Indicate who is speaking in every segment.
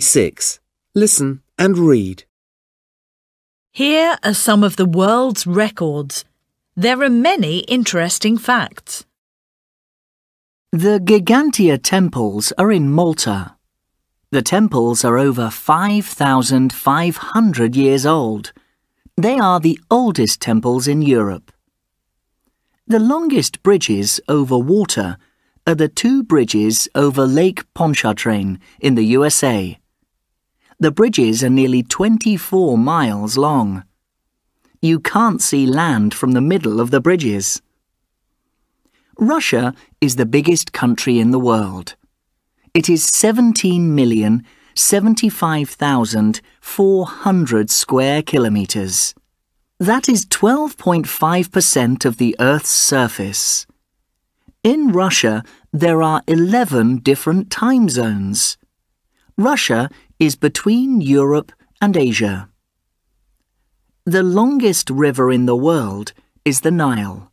Speaker 1: 6. Listen and read. Here are some of the world's records. There are many interesting facts. The Gigantia temples are in Malta. The temples are over 5,500 years old. They are the oldest temples in Europe. The longest bridges over water are the two bridges over Lake Pontchartrain in the USA. The bridges are nearly 24 miles long. You can't see land from the middle of the bridges. Russia is the biggest country in the world. It is 17,075,400 square kilometres. That is 12.5% of the Earth's surface. In Russia, there are 11 different time zones. Russia is between Europe and Asia. The longest river in the world is the Nile.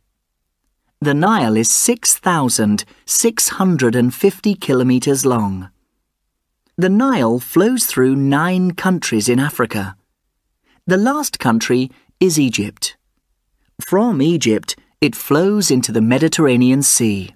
Speaker 1: The Nile is 6,650 kilometres long. The Nile flows through nine countries in Africa. The last country is Egypt. From Egypt, it flows into the Mediterranean Sea.